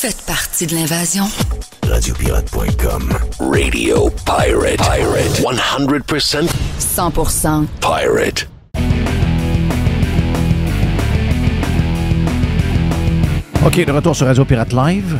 Faites partie de l'invasion. Radiopirate.com Radio Pirate. Pirate. 100%. 100%. Pirate. OK, de retour sur Radio Pirate Live.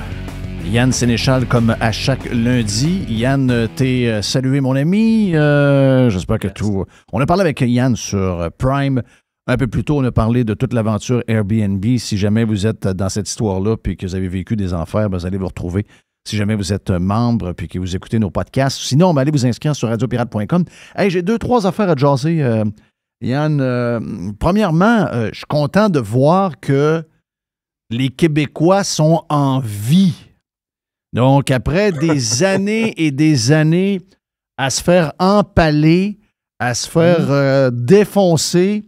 Yann Sénéchal, comme à chaque lundi. Yann, t'es euh, salué, mon ami. Euh, j'espère que tout. On a parlé avec Yann sur Prime un peu plus tôt, on a parlé de toute l'aventure Airbnb. Si jamais vous êtes dans cette histoire-là puis que vous avez vécu des enfers, ben, vous allez vous retrouver. Si jamais vous êtes membre puis que vous écoutez nos podcasts, sinon, ben, allez vous inscrire sur radiopirate.com. Hey, j'ai deux, trois affaires à jaser, euh, Yann. Euh, premièrement, euh, je suis content de voir que les Québécois sont en vie. Donc, après des années et des années à se faire empaler, à se faire défoncer,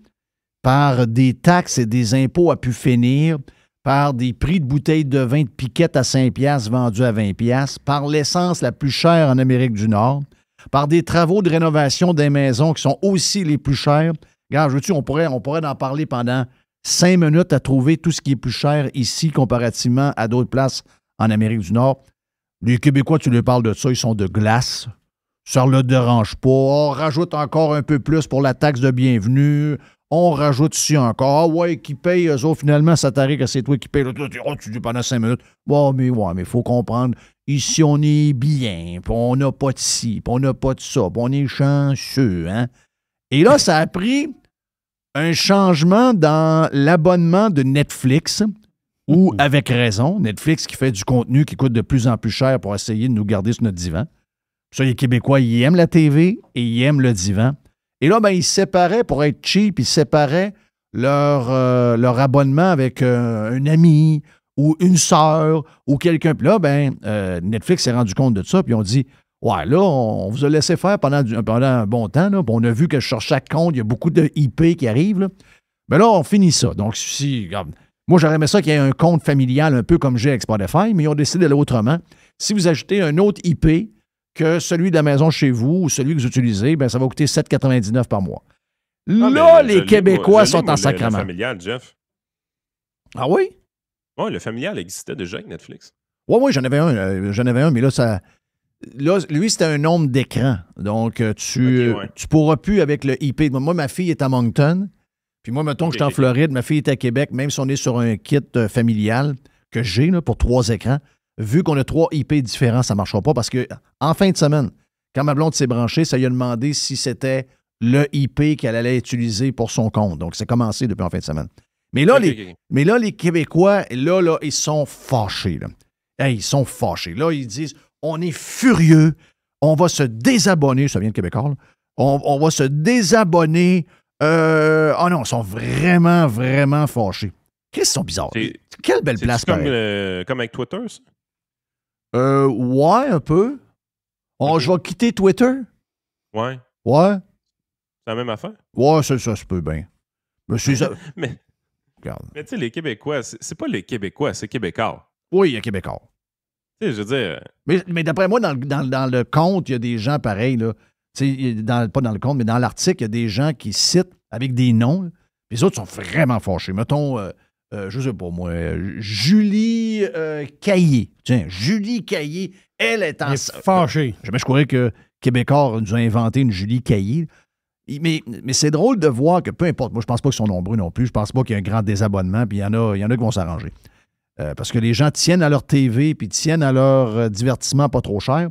par des taxes et des impôts à pu finir, par des prix de bouteilles de vin de piquette à 5 piastres vendus à 20 piastres, par l'essence la plus chère en Amérique du Nord, par des travaux de rénovation des maisons qui sont aussi les plus chères. Regarde, je veux dire, on pourrait, on pourrait en parler pendant cinq minutes à trouver tout ce qui est plus cher ici comparativement à d'autres places en Amérique du Nord. Les Québécois, tu leur parles de ça, ils sont de glace. Ça ne le dérange pas. On oh, rajoute encore un peu plus pour la taxe de bienvenue on rajoute ici encore. Ah ouais, qui paye, eux finalement, ça t'arrive que c'est toi qui paye. Là, oh, tu dis pendant cinq minutes. Bon, mais ouais, mais il faut comprendre. Ici, on est bien, puis on n'a pas de ci, on n'a pas de ça, puis on est chanceux, hein? Et là, ça a pris un changement dans l'abonnement de Netflix, ou avec raison, Netflix qui fait du contenu qui coûte de plus en plus cher pour essayer de nous garder sur notre divan. Ça, les Québécois, ils aiment la TV et ils aiment le divan. Et là, ben, ils séparaient, pour être cheap, ils séparaient leur, euh, leur abonnement avec euh, un ami ou une sœur ou quelqu'un. Puis là, ben, euh, Netflix s'est rendu compte de ça, puis ils ont dit Ouais, là, on, vous a laissé faire pendant, pendant un bon temps, on a vu que sur chaque compte, il y a beaucoup de IP qui arrivent. Mais ben là, on finit ça. Donc, si. moi, j'aurais aimé ça qu'il y ait un compte familial un peu comme j'ai avec Spotify, mais ils ont décidé d'aller autrement. Si vous ajoutez un autre IP, que celui de la maison chez vous ou celui que vous utilisez, ben, ça va coûter 7,99 par mois. Ah, là, les Québécois sont en sacrement. Le familial, Jeff. Ah oui? Oui, le familial existait déjà avec Netflix. Oui, oui, j'en avais un. Euh, un, mais là, ça. Là, lui, c'était un nombre d'écrans. Donc, euh, tu, pourras plus avec le IP. Moi, ma fille est à Moncton. Puis moi, mettons que je suis en Floride, ma fille est à Québec, même si on est sur un kit euh, familial que j'ai pour trois écrans, vu qu'on a trois IP différents, ça ne marchera pas parce que en fin de semaine, quand ma blonde s'est branchée, ça lui a demandé si c'était le IP qu'elle allait utiliser pour son compte. Donc, c'est commencé depuis en fin de semaine. Mais là, les, Mais là les Québécois, là, là, ils sont fâchés. ils sont fâchés. Là, ils disent on est furieux, on va se désabonner. Ça vient de Québécois, là. On, va se désabonner. Euh, ah oh non, ils sont vraiment, vraiment fâchés. Qu'est-ce qu'ils sont bizarres? Quelle belle place, comme, euh, comme avec Twitter, ça? Euh, ouais, un peu. Je vais quitter Twitter. Ouais. Ouais. C'est la même affaire? Ouais, ça, ça se peut bien. Mais, mais, Regarde. mais tu sais, les Québécois, c'est pas les Québécois, c'est Québécois. Oui, il y a Québécois. Tu sais, je veux dire. Euh, mais, mais d'après moi, dans, dans, dans, le compte, il y a des gens pareils, là. Tu sais, pas dans le compte, mais dans l'article, il y a des gens qui citent avec des noms. les autres sont vraiment fâchés. Mettons. Euh, euh, je ne sais pas moi, euh, Julie euh, Caillé. Tiens, Julie Caillé, elle est en. Est Jamais je croyais que Québécois nous a inventé une Julie Caillé. Mais, mais c'est drôle de voir que peu importe, moi je pense pas qu'ils sont nombreux non plus, je pense pas qu'il y a un grand désabonnement, puis il y en a, il y en a qui vont s'arranger. parce que les gens tiennent à leur TV, puis tiennent à leur divertissement pas trop cher.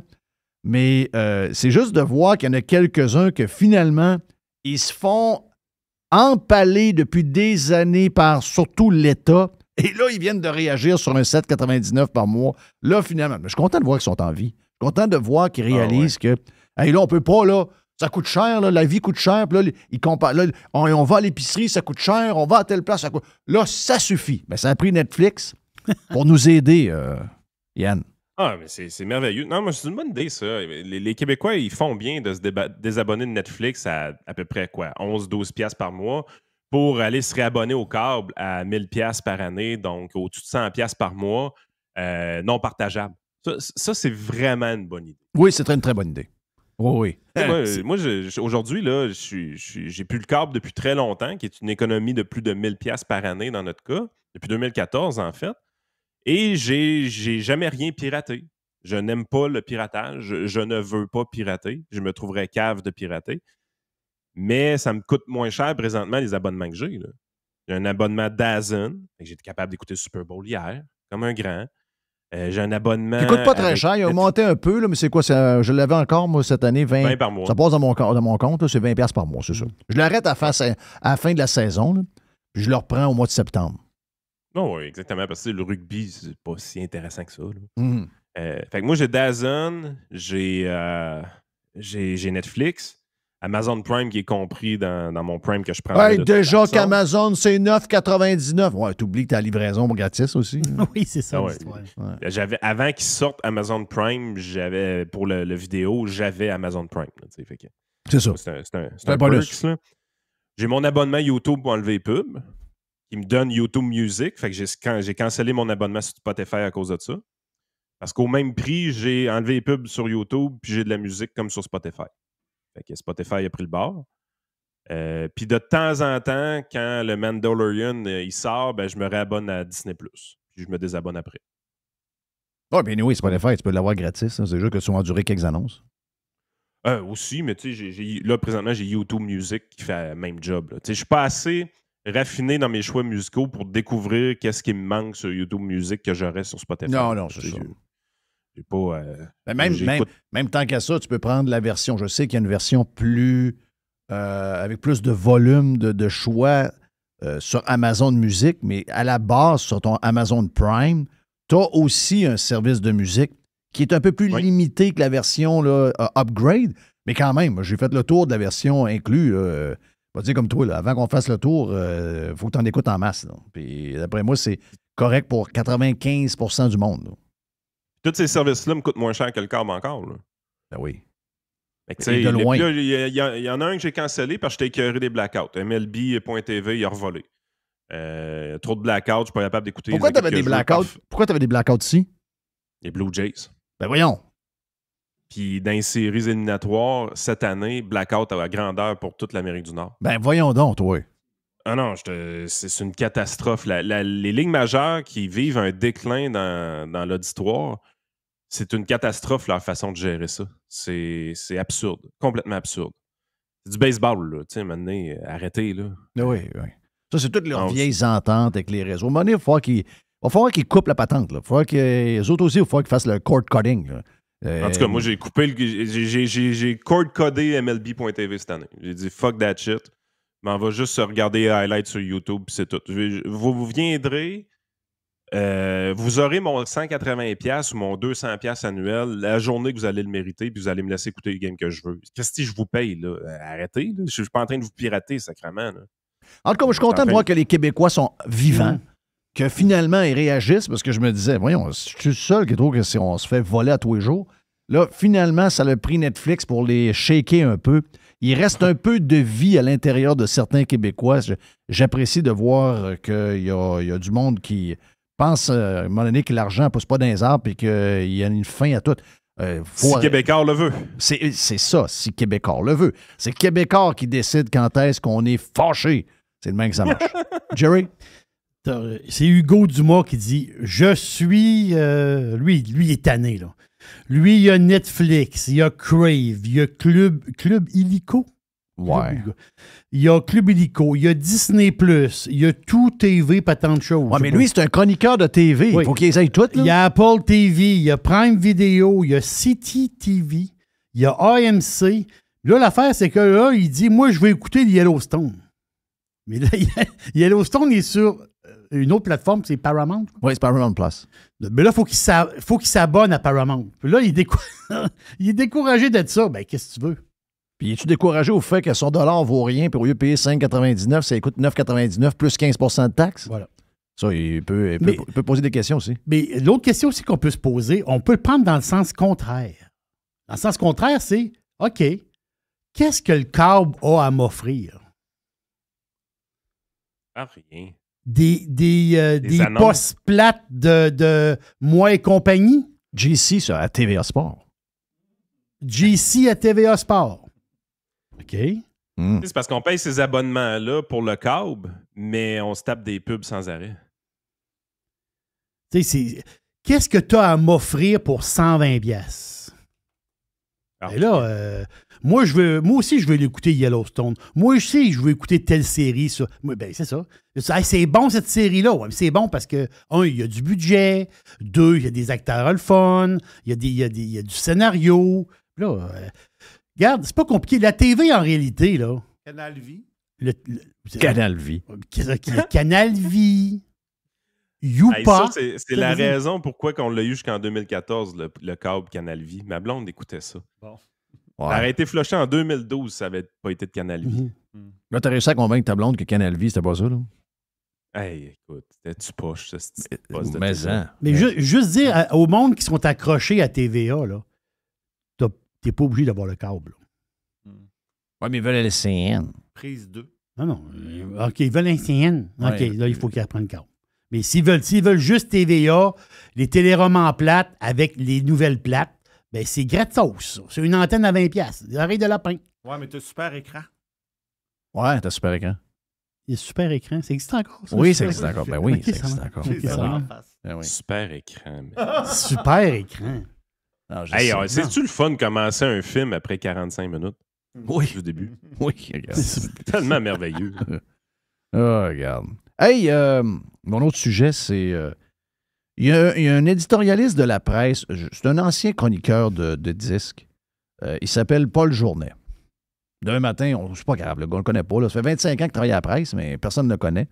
Mais c'est juste de voir qu'il y en a quelques-uns que finalement, ils se font empalés depuis des années par surtout l'État. Et là, ils viennent de réagir sur un 7,99 par mois. Là, finalement, je suis content de voir qu'ils sont en vie. Je suis content de voir qu'ils ah réalisent que, hey, là, on peut pas, là, ça coûte cher, là, la vie coûte cher. Puis là, on, va à l'épicerie, ça coûte cher, on va à telle place, ça coûte. Là, ça suffit. Mais ça a pris Netflix pour nous aider, euh, Yann. Ah, mais c'est merveilleux. Non, mais c'est une bonne idée, ça. Les, Québécois, ils font bien de se désabonner de Netflix à à peu près quoi, 11-12 pièces par mois pour aller se réabonner au câble à 1000 pièces par année, donc au-dessus de 100 pièces par mois, euh, non partageable. Ça, c'est vraiment une bonne idée. Oui, c'est une très bonne idée. oui, oui. moi, moi aujourd'hui, j'ai plus le câble depuis très longtemps, qui est une économie de plus de 1000 pièces par année dans notre cas, depuis 2014 en fait. Et j'ai, j'ai jamais rien piraté. Je n'aime pas le piratage. Je, ne veux pas pirater. Je me trouverais cave de pirater. Mais ça me coûte moins cher présentement les abonnements que j'ai. J'ai un abonnement Dazen. J'étais capable d'écouter Super Bowl hier, comme un grand. Euh, j'ai un abonnement. ne coûte pas très cher. Il a augmenté un peu, mais c'est quoi? je l'avais encore, moi, cette année, 20. par mois. Ça passe dans mon, mon compte, c'est 20$ par mois, c'est ça. Mm. Je l'arrête à, la fin de la saison, je le reprends au mois de septembre. Non, oui, exactement, parce que le rugby, c'est pas si intéressant que ça. Mm. Euh, fait que moi, j'ai Dazon, euh, j'ai Netflix, Amazon Prime qui est compris dans, mon Prime que je prends. déjà qu'Amazon, c'est 9,99. Ouais, t'oublies que ta livraison gratis aussi. Oui, c'est ça ah avant qu'il sortent Amazon Prime, j'avais pour le, vidéo, j'avais Amazon Prime. C'est ça. c'est un, bonus. J'ai mon abonnement YouTube pour enlever les pubs qui me donne YouTube Music. Fait que j'ai, quand, j'ai cancellé mon abonnement sur Spotify à cause de ça. Parce qu'au même prix, j'ai enlevé les pubs sur YouTube, puis j'ai de la musique comme sur Spotify. Fait que Spotify a pris le bord. Euh, puis de temps en temps, quand le Mandalorian euh, il sort, ben, je me réabonne à Disney. Puis je me désabonne après. Oui, bien oui, Spotify, tu peux l'avoir gratis. Hein. C'est juste que ça en durée quelques annonces. Euh, aussi, mais tu sais, là, présentement, j'ai YouTube Music qui fait le même job. Je suis pas assez raffiné dans mes choix musicaux pour découvrir qu'est-ce qui me manque sur YouTube Music que j'aurais sur Spotify. Non, non, c'est ça. J'ai pas. Euh, même, même, temps qu'à ça, tu peux prendre la version. Je sais qu'il y a une version plus. Euh, avec plus de volume de, choix euh, sur Amazon Music, mais à la base, sur ton Amazon Prime, tu as aussi un service de musique qui est un peu plus limité que la version là, upgrade, mais quand même, j'ai fait le tour de la version inclue pas bah, dire comme toi, là, avant qu'on fasse le tour, il euh, faut que tu en écoutes en masse. Puis d'après moi, c'est correct pour 95 du monde. Tous ces services-là me coûtent moins cher que le câble encore. Ben oui. Il y, en a un que j'ai cancellé parce que j'étais écœuré des blackouts. MLB.tv, il a revolé. Euh, trop de blackouts, je suis pas capable d'écouter. Pourquoi tu des blackouts? Pourquoi tu avais des blackouts ici? Les Blue Jays. Ben voyons. Puis dans les séries éliminatoires, cette année, Blackout a la grandeur pour toute l'Amérique du Nord. Ben voyons donc, toi. Ah non, c'est une catastrophe. les ligues majeures qui vivent un déclin dans, l'auditoire, c'est une catastrophe leur façon de gérer ça. C'est absurde, complètement absurde. C'est du baseball, là. Tu sais, maintenant, arrêtez, là. Ah oui, oui. Ça, c'est toutes leurs vieilles ententes avec les réseaux. À un moment donné, il va falloir qu'ils coupent la patente, Il va qu'ils autres aussi, il qu'ils fassent le court cutting, euh, en tout cas, moi, j'ai coupé J'ai court codé MLB.tv cette année. J'ai dit fuck that shit. Mais on va juste se regarder les highlights sur YouTube, c'est tout. Vous, viendrez. Euh, vous aurez mon 180$ ou mon 200$ annuel la journée que vous allez le mériter, puis vous allez me laisser écouter les games que je veux. Qu'est-ce que je vous paye, là? Euh, arrêtez, Je suis pas en train de vous pirater, sacrément, En tout cas, moi, je suis content de voir que les Québécois sont vivants. Mm que finalement, ils réagissent parce que je me disais, voyons, je suis le seul qui trouve que si on se fait voler à tous les jours. Là, finalement, ça a pris Netflix pour les shaker un peu. Il reste un peu de vie à l'intérieur de certains Québécois. J'apprécie de voir qu'il y a, y a, du monde qui pense, euh, à un moment donné, que l'argent ne pousse pas dans les arbres et qu'il euh, y a une fin à tout. Euh, si Québécois le veut. C'est ça, si Québécois le veut. C'est Québécois qui décide quand est-ce qu'on est fâché. C'est le que ça marche. Jerry? C'est Hugo Dumas qui dit Je suis. lui, lui, il est tanné, là. Lui, il y a Netflix, il y a Crave, il y a Club, Club Illico. Ouais. Il y a Club Illico, il y a Disney, il y a tout TV, pas tant de choses. Ouais, mais lui, c'est un chroniqueur de TV. il faut qu'il essaye tout. Il y a Apple TV, il y a Prime Video, il y a City TV, il y a AMC. Là, l'affaire, c'est que là, il dit Moi, je vais écouter Yellowstone. Mais là, Yellowstone est sur une autre plateforme, c'est Paramount. Oui, c'est Paramount Plus. Mais là, faut il faut qu'il s'abonne à Paramount. Puis là, il, est découragé d'être ça. Ben, qu'est-ce que tu veux? Puis es-tu découragé au fait que son dollar vaut rien, puis au lieu de payer 5,99, ça coûte 9,99 plus 15 de taxes? Voilà. Ça, il peut, peut, poser des questions aussi. Mais l'autre question aussi qu'on peut se poser, on peut le prendre dans le sens contraire. Dans le sens contraire, c'est OK, qu'est-ce que le câble a à m'offrir? Rien des, des, euh, postes plates de, moi et compagnie. JC ça, à TVA Sport. JC à TVA Sport. OK. Hmm. C'est parce qu'on paye ces abonnements-là pour le câble, mais on se tape des pubs sans arrêt. Tu sais, qu'est-ce que tu as à m'offrir pour 120 biasses? Ah, et là, euh, moi, je veux, moi aussi, je veux l'écouter Yellowstone. Moi aussi, je veux écouter telle série, ça. Ben, c'est ça. c'est bon, cette série-là. c'est bon parce que, un, il y a du budget. Deux, il y a des acteurs à Il y, a du scénario. Là, euh, regarde, c'est pas compliqué. La TV, en réalité, là. Canal Vie. Canal Vie. Canal Vie. Youpa. c'est la raison pourquoi on l'a eu jusqu'en 2014, le, le câble Canal Vie. Ma blonde écoutait ça. Bon. Ouais. Ça en 2012 ça n'avait pas été de Canal Vie. Mm. Là, t'as réussi à convaincre ta blonde que Canal Vie, c'était pas ça, là? Hey, écoute, tu poche, ça, pas ça. mais hein. juste dire au monde qui sont accrochés à TVA, là, t'es pas obligé d'avoir le câble. Là. Ouais, mais ils veulent CN. Prise 2. Non, non. Euh, OK, ils veulent CN. OK, là, il faut qu'ils apprennent le câble. Mais s'ils veulent, s'ils veulent juste TVA, les téléromans plates avec les nouvelles plates, ben, c'est gratos, C'est une antenne à 20$. Des oreilles de lapin. Ouais, mais t'as super écran. Ouais, t'as super écran. Il est super écran. Ça existe encore, ça? Oui, ça existe encore. Ben oui, ça existe encore. Ben super écran. super écran. hey, c'est-tu le fun de commencer un film après 45 minutes? Oui. Au début. Oui, regarde. C'est tellement merveilleux. oh, regarde. Hey, euh, mon autre sujet, c'est euh, il y, a, un éditorialiste de la presse, c'est un ancien chroniqueur de, disques. Euh, il s'appelle Paul Journet. D'un matin, on, c'est pas grave, le gars, on le connaît pas. Ça fait 25 ans qu'il travaille à la presse, mais personne ne le connaît.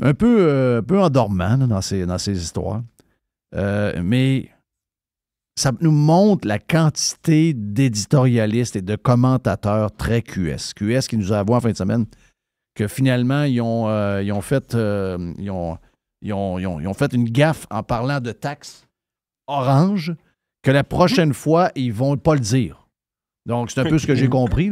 Un peu, euh, peu endormant dans, ses, dans histoires. Euh, mais ça nous montre la quantité d'éditorialistes et de commentateurs très QS. QS qui nous a avoué en fin de semaine que finalement, ils ont, ont fait. ils ont, ils ont, fait une gaffe en parlant de taxes orange que la prochaine fois, ils ne vont pas le dire. Donc, c'est un peu ce que j'ai compris.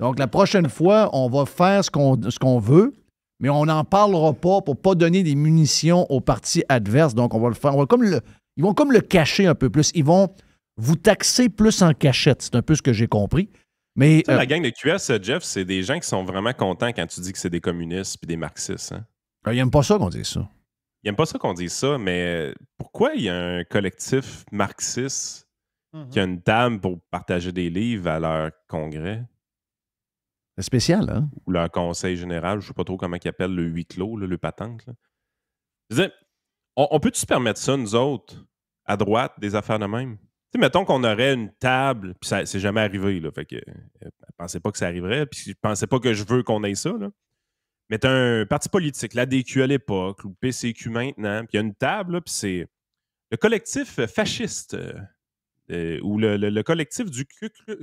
Donc, la prochaine fois, on va faire ce qu'on veut, mais on n'en parlera pas pour ne pas donner des munitions aux partis adverses. Donc, on va le faire. comme le, ils vont comme le cacher un peu plus. Ils vont vous taxer plus en cachette. C'est un peu ce que j'ai compris. Mais, la euh, gang de QS, euh, Jeff, c'est des gens qui sont vraiment contents quand tu dis que c'est des communistes et des marxistes. Hein? Ben, ils n'aiment pas ça qu'on dise ça n'aime pas ça qu'on dise ça, mais pourquoi il y a un collectif marxiste qui a mhm. une table pour partager des livres à leur congrès? C'est spécial, hein? Ou leur conseil général, je ne sais pas trop comment ils appellent le huis clos, le patente. Je on, peut-tu se permettre ça, nous autres, à droite, des affaires de même? sais, mettons qu'on aurait une table, puis ça c'est jamais arrivé, là. Fait que euh, pensez pas que ça arriverait, puis je pensais pas que je veux qu'on ait ça, là mais tu as un parti politique, DQ à l'époque, ou PCQ maintenant, puis il y a une table, puis c'est le collectif fasciste, euh, euh, ou le, collectif du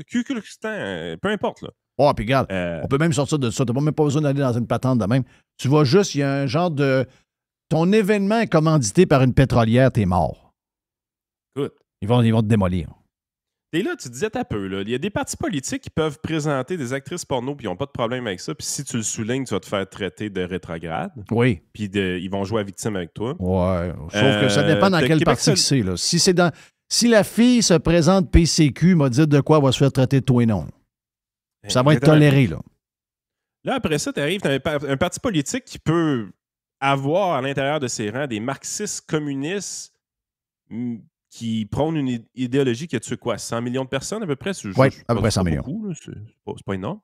Cuculstan, euh, peu importe. Là. Oh, puis regarde, on peut même sortir de ça. Tu n'as même pas besoin d'aller dans une patente de même. Tu vois juste, il y a un genre de. Ton événement est commandité par une pétrolière, t'es mort. Écoute. Ils vont, ils vont te démolir. Et là, tu disais un peu, là. Il y a des partis politiques qui peuvent présenter des actrices porno puis ils n'ont pas de problème avec ça. Puis si tu le soulignes, tu vas te faire traiter de rétrograde. Oui. Puis de, ils vont jouer à victime avec toi. Ouais. Sauf que ça euh, dépend dans quel parti que c'est, là. Si c'est dans. Si la fille se présente PCQ, m'a dit de quoi va se faire traiter de toi et non. Ça va être toléré, là. Là, après ça, tu arrives, tu un, un parti politique qui peut avoir à l'intérieur de ses rangs des marxistes communistes qui prône une idéologie qui a tué quoi 100 millions de personnes à peu près Oui, à peu près 100 millions. C'est pas, pas, énorme.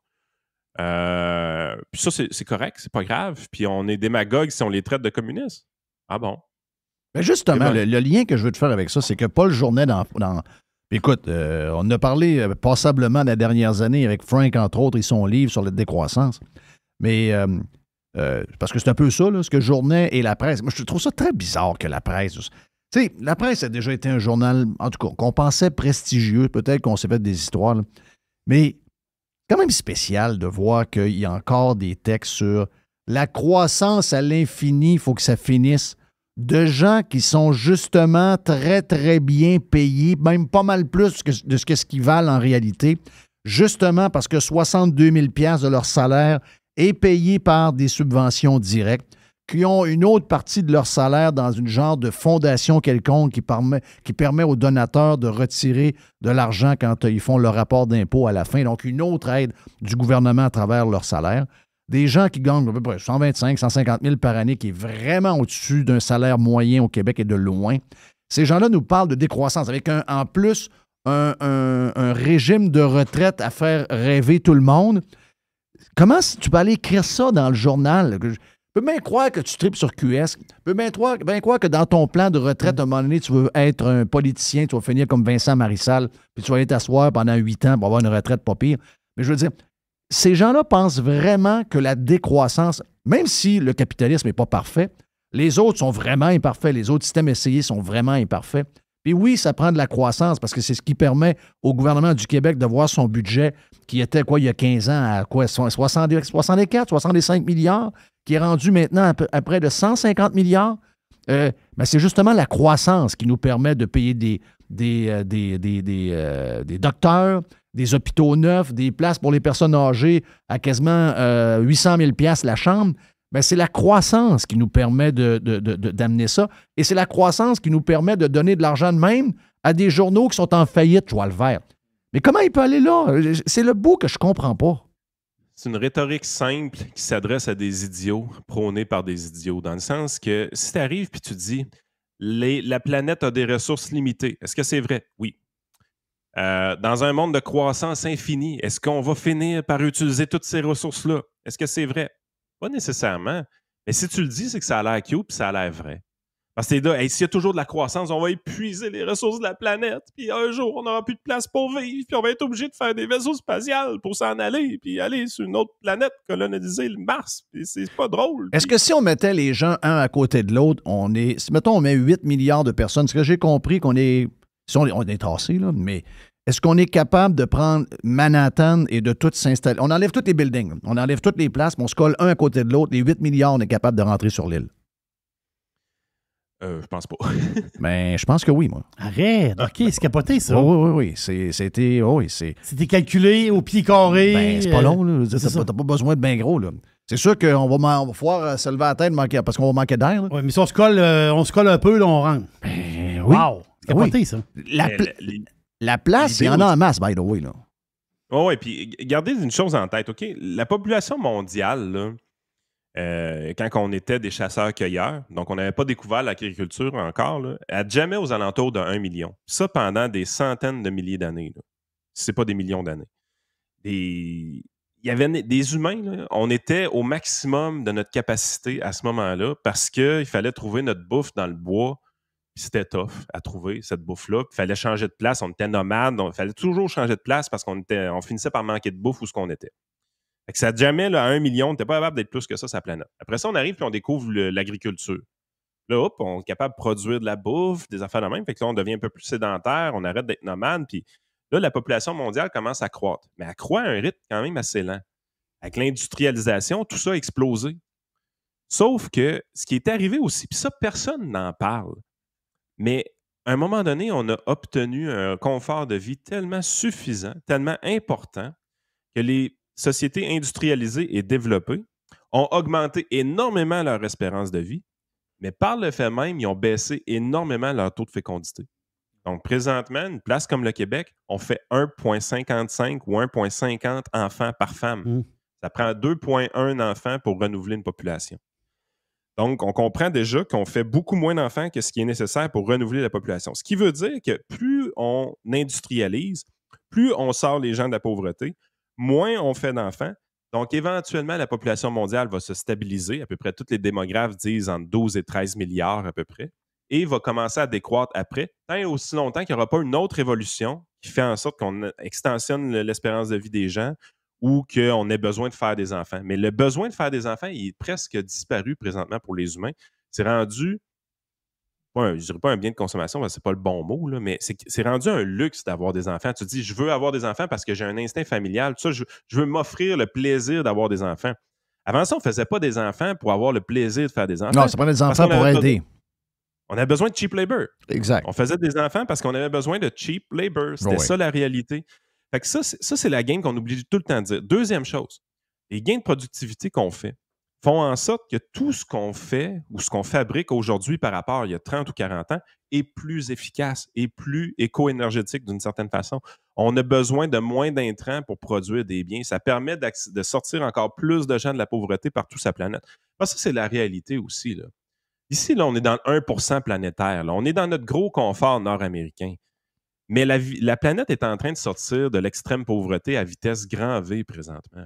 Euh, puis ça, c'est correct, c'est pas grave. Puis on est démagogue si on les traite de communistes. Ah bon? mais ben, justement, eh ben. le, lien que je veux te faire avec ça, c'est que Paul Journet, dans, écoute, euh, on a parlé euh, passablement les dernières années avec Frank, entre autres, et son livre sur la décroissance. Mais parce que c'est un peu ça, ce que Journet et la presse. Moi, je trouve ça très bizarre que la presse. Tu sais, la presse a déjà été un journal, en tout cas, qu'on pensait prestigieux, peut-être qu'on s'est fait des histoires, mais quand même spécial de voir qu'il y a encore des textes sur la croissance à l'infini, il faut que ça finisse, de gens qui sont justement très, très bien payés, même pas mal plus que, de ce qu'ils valent en réalité, justement parce que 62 000 de leur salaire est payé par des subventions directes qui ont une autre partie de leur salaire dans une genre de fondation quelconque qui permet, qui permet aux donateurs de retirer de l'argent quand euh, ils font leur rapport d'impôt à la fin. Donc, une autre aide du gouvernement à travers leur salaire. Des gens qui gagnent à peu près 125, 150 000 par année, qui est vraiment au-dessus d'un salaire moyen au Québec et de loin. Ces gens-là nous parlent de décroissance avec en plus un, un régime de retraite à faire rêver tout le monde. Comment tu peux aller écrire ça dans le journal? peux bien croire que tu tripes sur QS. peux bien croire, croire, que dans ton plan de retraite, à un moment donné, tu veux être un politicien, tu vas finir comme Vincent Marissal, puis tu vas aller t'asseoir pendant huit ans pour avoir une retraite pas pire. Mais je veux dire, ces gens-là pensent vraiment que la décroissance, même si le capitalisme n'est pas parfait, les autres sont vraiment imparfaits, les autres systèmes essayés sont vraiment imparfaits, puis oui, ça prend de la croissance parce que c'est ce qui permet au gouvernement du Québec de voir son budget qui était, quoi, il y a 15 ans, à quoi, 64, 65 milliards, qui est rendu maintenant à, près de 150 milliards. mais euh, ben, c'est justement la croissance qui nous permet de payer des, des, euh, des, euh, des, docteurs, des hôpitaux neufs, des places pour les personnes âgées à quasiment 800 000 la chambre. Ben, c'est la croissance qui nous permet d'amener de, ça. Et c'est la croissance qui nous permet de donner de l'argent de même à des journaux qui sont en faillite, je vois le vert. Mais comment il peut aller là? C'est le bout que je comprends pas. C'est une rhétorique simple qui s'adresse à des idiots, prônés par des idiots, dans le sens que si tu arrives puis tu dis la planète a des ressources limitées, est-ce que c'est vrai? Oui. Euh, dans un monde de croissance infinie, est-ce qu'on va finir par utiliser toutes ces ressources-là? Est-ce que c'est vrai? Pas nécessairement. Mais si tu le dis, c'est que ça a l'air cute puis ça a l'air vrai. Parce que là, s'il y a toujours de la croissance, on va épuiser les ressources de la planète, puis un jour, on n'aura plus de place pour vivre, puis on va être obligé de faire des vaisseaux spatials pour s'en aller, puis aller sur une autre planète, coloniser le Mars, puis c'est pas drôle. Est-ce que si on mettait les gens un à côté de l'autre, on est. mettons, on met 8 milliards de personnes, ce que j'ai compris qu'on est. Si on, est, on est tassé, là, mais est-ce qu'on est capable de prendre Manhattan et de tout s'installer? On enlève tous les buildings, on enlève toutes les places, mais on se colle un à côté de l'autre. Les 8 milliards, on est capable de rentrer sur l'île. Euh, je pense pas. Mais ben, je pense que oui, moi. Arrête! OK, c'est capoté, ça. oui, oui, oui. C'est, C'était oh C'était calculé au pied carré. Ben, c'est pas euh, long, là. T'as pas, besoin de bien gros, C'est sûr qu'on va, pouvoir euh, se lever à la tête parce qu'on va manquer d'air. Oui, mais si on se colle, on se un peu, là, on rentre. Ben, oui. Wow! C'est ah capoté, ça. La place, il y en a en masse, by the way. Oh, oui, puis gardez une chose en tête, OK? La population mondiale, euh, quand on était des chasseurs-cueilleurs, donc on n'avait pas découvert l'agriculture encore, là, à jamais aux alentours de 1 million. Ça pendant des centaines de milliers d'années. C'est pas des millions d'années. Il y avait des humains, on était au maximum de notre capacité à ce moment-là parce qu'il fallait trouver notre bouffe dans le bois c'était tough à trouver, cette bouffe-là. Il fallait changer de place. On était nomade. Il fallait toujours changer de place parce qu'on on finissait par manquer de bouffe où ce qu'on était. Ça que ça jamais là, à un million. On n'était pas capable d'être plus que ça, sa planète. Après ça, on arrive et on découvre l'agriculture. Là, hop, on est capable de produire de la bouffe, des affaires de même. Fait que là, on devient un peu plus sédentaire. On arrête d'être nomade. Puis là, la population mondiale commence à croître. Mais elle croît à un rythme quand même assez lent. Avec l'industrialisation, tout ça a explosé. Sauf que ce qui est arrivé aussi, puis ça, personne n'en parle. Mais à un moment donné, on a obtenu un confort de vie tellement suffisant, tellement important, que les sociétés industrialisées et développées ont augmenté énormément leur espérance de vie, mais par le fait même, ils ont baissé énormément leur taux de fécondité. Donc, présentement, une place comme le Québec, on fait 1,55 ou 1,50 enfants par femme. Mmh. Ça prend 2,1 enfants pour renouveler une population. Donc, on comprend déjà qu'on fait beaucoup moins d'enfants que ce qui est nécessaire pour renouveler la population. Ce qui veut dire que plus on industrialise, plus on sort les gens de la pauvreté, moins on fait d'enfants. Donc, éventuellement, la population mondiale va se stabiliser. À peu près tous les démographes disent entre 12 et 13 milliards à peu près et va commencer à décroître après, tant aussi longtemps qu'il n'y aura pas une autre évolution qui fait en sorte qu'on extensionne l'espérance de vie des gens ou qu'on ait besoin de faire des enfants. Mais le besoin de faire des enfants, il est presque disparu présentement pour les humains. C'est rendu, pas un, dirais pas un bien de consommation, c'est pas le bon mot, mais c'est rendu un luxe d'avoir des enfants. Tu dis, je veux avoir des enfants parce que j'ai un instinct familial, je, veux m'offrir le plaisir d'avoir des enfants. Avant ça, on ne faisait pas des enfants pour avoir le plaisir de faire des enfants. Non, c'est pas des enfants pour aider. On avait besoin de cheap labor. Exact. On faisait des enfants parce qu'on avait besoin de cheap labor. C'était ça la réalité. Fait que ça, c'est la game qu'on oublie tout le temps de dire. Deuxième chose, les gains de productivité qu'on fait font en sorte que tout ce qu'on fait ou ce qu'on fabrique aujourd'hui par rapport à il y a 30 ou 40 ans est plus efficace et plus éco-énergétique d'une certaine façon. On a besoin de moins d'intrants pour produire des biens. Ça permet de sortir encore plus de gens de la pauvreté partout sur la planète. Parce que c'est la réalité aussi. Ici, là, on est dans le 1 planétaire. On est dans notre gros confort nord-américain. Mais la, planète est en train de sortir de l'extrême pauvreté à vitesse grand V présentement.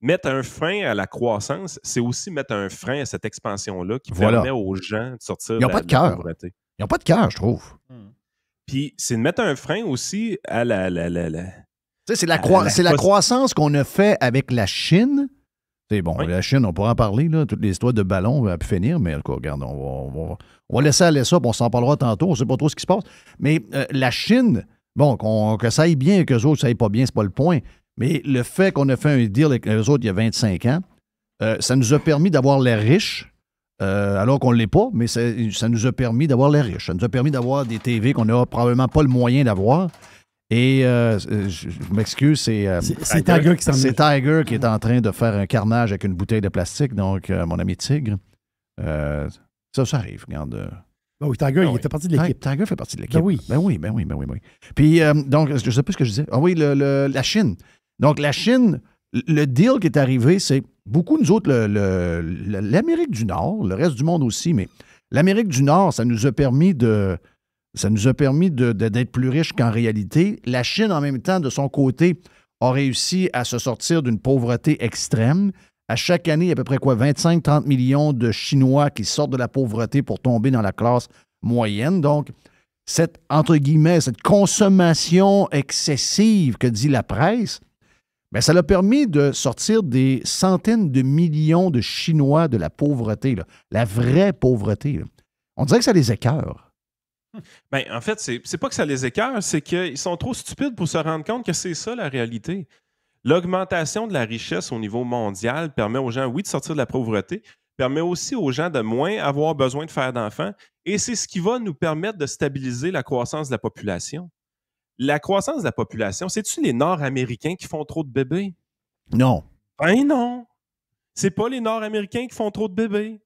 Mettre un frein à la croissance, c'est aussi mettre un frein à cette expansion-là qui permet aux gens de sortir de, la pauvreté. Ils n'ont pas de cœur, je trouve. Hmm. Puis c'est de mettre un frein aussi à la. la, la c'est la, la croissance qu'on a fait avec la Chine bon, la Chine, on pourra en parler, là, toutes les histoires de ballons, va finir, mais en regarde, on va, on, va, laisser aller ça, on s'en parlera tantôt, on ne sait pas trop ce qui se passe. Mais euh, la Chine, bon, qu'on que ça aille bien, que les autres, ça aille pas bien, c'est pas le point, mais le fait qu'on a fait un deal avec les autres il y a 25 ans, euh, ça nous a permis d'avoir les riches, euh, alors qu'on ne l'est pas, mais ça, nous a permis d'avoir les riches. Ça nous a permis d'avoir des TV qu'on n'a probablement pas le moyen d'avoir. Et euh, je, m'excuse, c'est euh, Tiger, qui C'est Tiger qui est en train de faire un carnage avec une bouteille de plastique, donc euh, mon ami Tigre. ça, ça arrive, regarde. Oh oui, Tiger, ben il était parti de l'équipe. Tiger fait partie de l'équipe. Ben oui. Ben oui, ben oui, ben oui. Ben Puis, donc, je sais plus ce que je disais. Ah oui, la Chine. Donc, la Chine, le deal qui est arrivé, c'est beaucoup, nous autres, l'Amérique du Nord, le reste du monde aussi, mais l'Amérique du Nord, ça nous a permis de ça nous a permis d'être de, plus riches qu'en réalité. La Chine, en même temps, de son côté, a réussi à se sortir d'une pauvreté extrême. À chaque année, il y a à peu près quoi, 25-30 millions de Chinois qui sortent de la pauvreté pour tomber dans la classe moyenne. Donc, cette, entre guillemets, cette consommation excessive que dit la presse, mais ben, ça l'a permis de sortir des centaines de millions de Chinois de la pauvreté, la vraie pauvreté. On dirait que ça les écœure. Ben, en fait, c'est pas que ça les écœure, c'est qu'ils sont trop stupides pour se rendre compte que c'est ça la réalité. L'augmentation de la richesse au niveau mondial permet aux gens, oui, de sortir de la pauvreté, permet aussi aux gens de moins avoir besoin de faire d'enfants, et c'est ce qui va nous permettre de stabiliser la croissance de la population. La croissance de la population, c'est-tu les Nord-Américains qui font trop de bébés? Non. Ben non! C'est pas les Nord-Américains qui font trop de bébés.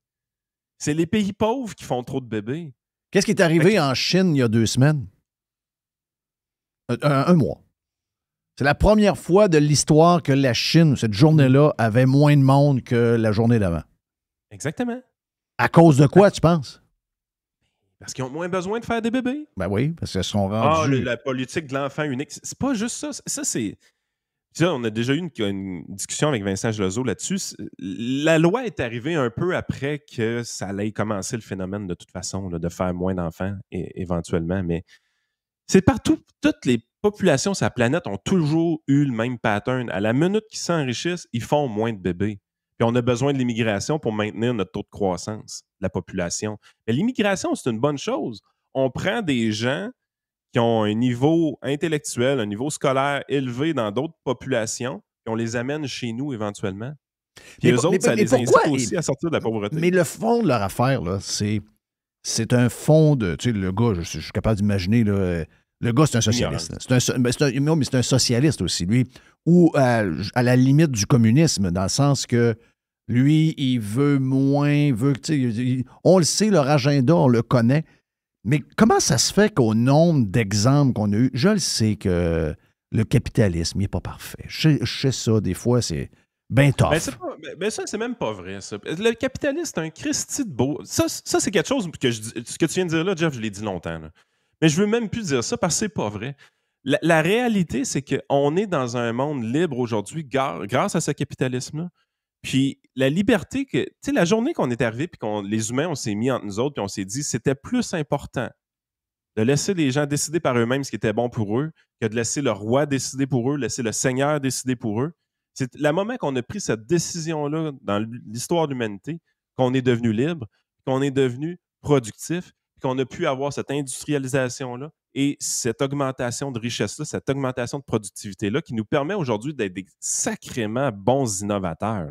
C'est les pays pauvres qui font trop de bébés. Qu'est-ce qui est arrivé en Chine il y a deux semaines? Euh, un, mois. C'est la première fois de l'histoire que la Chine, cette journée-là, avait moins de monde que la journée d'avant. Exactement. À cause de quoi, tu penses? Parce qu'ils ont moins besoin de faire des bébés. Ben oui, parce qu'ils sont rendus. Ah, la politique de l'enfant unique. C'est pas juste ça. Ça, c'est on a déjà eu une, discussion avec Vincent Gelozo là-dessus. La loi est arrivée un peu après que ça allait commencer le phénomène de toute façon, de faire moins d'enfants éventuellement. Mais c'est partout. Toutes les populations sur la planète ont toujours eu le même pattern. À la minute qu'ils s'enrichissent, ils font moins de bébés. Puis on a besoin de l'immigration pour maintenir notre taux de croissance la population. Mais l'immigration, c'est une bonne chose. On prend des gens qui ont un niveau intellectuel, un niveau scolaire élevé dans d'autres populations, puis on les amène chez nous éventuellement. Et autres, ça les incite aussi à sortir de la pauvreté. Mais le fond de leur affaire, c'est, c'est un fond de. Tu sais, le gars, je, suis capable d'imaginer. Euh, le gars, c'est un socialiste. C'est un, ben, mais c'est un socialiste aussi, lui. Ou euh, à, la limite du communisme, dans le sens que lui, il veut moins, veut. on le sait, leur agenda, on le connaît. Mais comment ça se fait qu'au nombre d'exemples qu'on a eu, je le sais que le capitalisme n'est pas parfait. Je, sais ça, des fois, c'est bien tough. Ben, ben, ben ça, c'est même pas vrai. Ça. Le capitalisme, c'est un Christi de beau. Ça, c'est quelque chose que je, ce que tu viens de dire là, Jeff, je l'ai dit longtemps. Mais je veux même plus dire ça parce que c'est pas vrai. La, la réalité, c'est qu'on est dans un monde libre aujourd'hui grâce à ce capitalisme-là. Puis la liberté que, tu sais, la journée qu'on est arrivé, puis qu'on les humains, on s'est mis entre nous autres, puis on s'est dit, c'était plus important de laisser les gens décider par eux-mêmes ce qui était bon pour eux, que de laisser le roi décider pour eux, laisser le Seigneur décider pour eux. C'est le moment qu'on a pris cette décision-là dans l'histoire de l'humanité, qu'on est devenu libre, qu'on est devenu productif, qu'on a pu avoir cette industrialisation-là et cette augmentation de richesse-là, cette augmentation de productivité-là qui nous permet aujourd'hui d'être des sacrément bons innovateurs.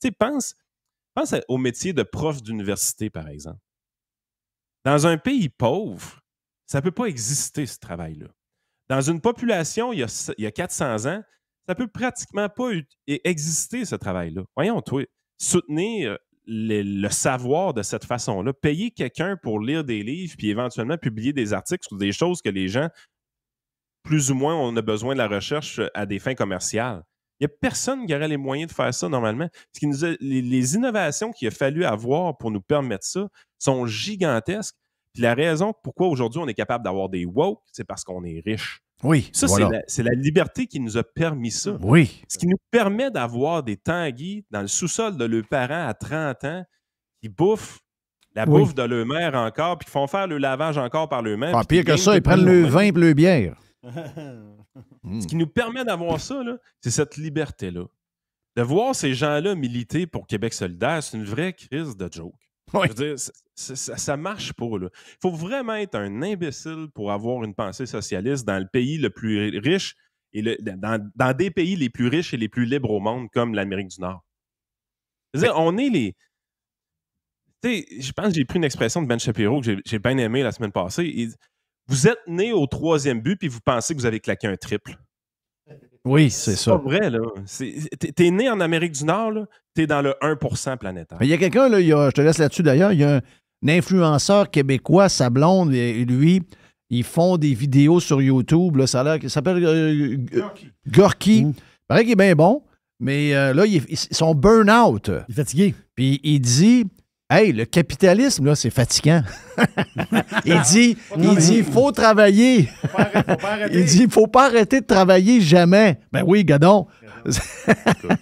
Tu pense, au métier de prof d'université, par exemple. Dans un pays pauvre, ça ne peut pas exister, ce travail-là. Dans une population, il y, a, 400 ans, ça ne peut pratiquement pas e, exister, ce travail-là. Voyons, toi, soutenir euh, le savoir de cette façon-là, payer quelqu'un pour lire des livres, puis éventuellement publier des articles sur des choses que les gens, plus ou moins, ont besoin de la recherche euh, à des fins commerciales. Il n'y a personne qui aurait les moyens de faire ça normalement. Ce qui nous les, innovations qu'il a fallu avoir pour nous permettre ça sont gigantesques. Puis la raison pourquoi aujourd'hui on est capable d'avoir des woke, c'est parce qu'on est riche. Oui. Ça, c'est la, liberté qui nous a permis ça. Oui. Ce qui nous permet d'avoir des tanguis dans le sous-sol de leurs parents à 30 ans qui bouffent la bouffe de leur mère encore, puis qui font faire le lavage encore par eux mère. Ah, pire que ça, ils prennent le vin et le bière. Ce hmm. qui nous permet d'avoir ça, c'est cette liberté-là. De voir ces gens-là militer pour Québec solidaire, c'est une vraie crise de joke. ça, ça, marche pas. Il faut vraiment être un imbécile pour avoir une pensée socialiste dans le pays le plus riche et dans, des pays les plus riches et les plus libres au monde, comme l'Amérique du Nord. on est les. je pense que j'ai pris une expression de Ben Shapiro que j'ai bien aimé la semaine passée. Il, vous êtes né au troisième but, puis vous pensez que vous avez claqué un triple. Oui, c'est ça. C'est pas vrai, là. T'es né en Amérique du Nord, là. T'es dans le 1 planétaire. Il y a quelqu'un, là, je te laisse là-dessus d'ailleurs, il y a un, influenceur québécois, sa blonde, lui, ils font des vidéos sur YouTube, là, ça l'air, s'appelle euh, Gorky. Mmh. Il paraît qu'il est bien bon, mais euh, là, ils sont burn-out. Il est fatigué. Puis il dit, Hey, le capitalisme, là, c'est fatigant. il dit, il dit, faut travailler. Il dit il dit, faut pas arrêter de travailler jamais. Ben oui, Gadon. il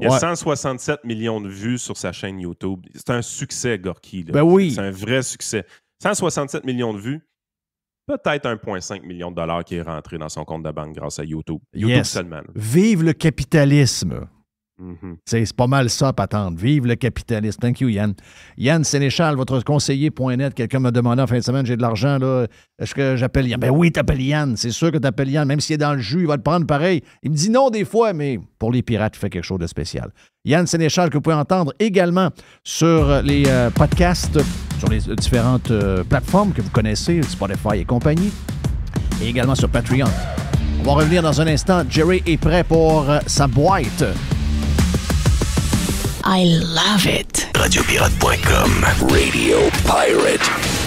y a 167 millions de vues sur sa chaîne YouTube. C'est un succès, Gorky. Ben oui. C'est un vrai succès. 167 millions de vues, peut-être 1,5 million de dollars qui est rentré dans son compte de banque grâce à YouTube. YouTube seulement. Vive le capitalisme. Mm-hmm. C'est pas mal ça, patente. Vive le capitaliste. Thank you, Yann. Yann Sénéchal, votre conseiller.net. Quelqu'un me demandé en fin de semaine, j'ai de l'argent, Est-ce que j'appelle Yann? Ben oui, t'appelles Yann. C'est sûr que t'appelles Yann. Même s'il est dans le jus, il va te prendre pareil. Il me dit non des fois, mais pour les pirates, il fait quelque chose de spécial. Yann Sénéchal, que vous pouvez entendre également sur les euh, podcasts, sur les différentes euh, plateformes que vous connaissez, Spotify et compagnie, et également sur Patreon. On va revenir dans un instant. Jerry est prêt pour euh, sa boîte. I love it. Radiopirate.com. Radio Pirate.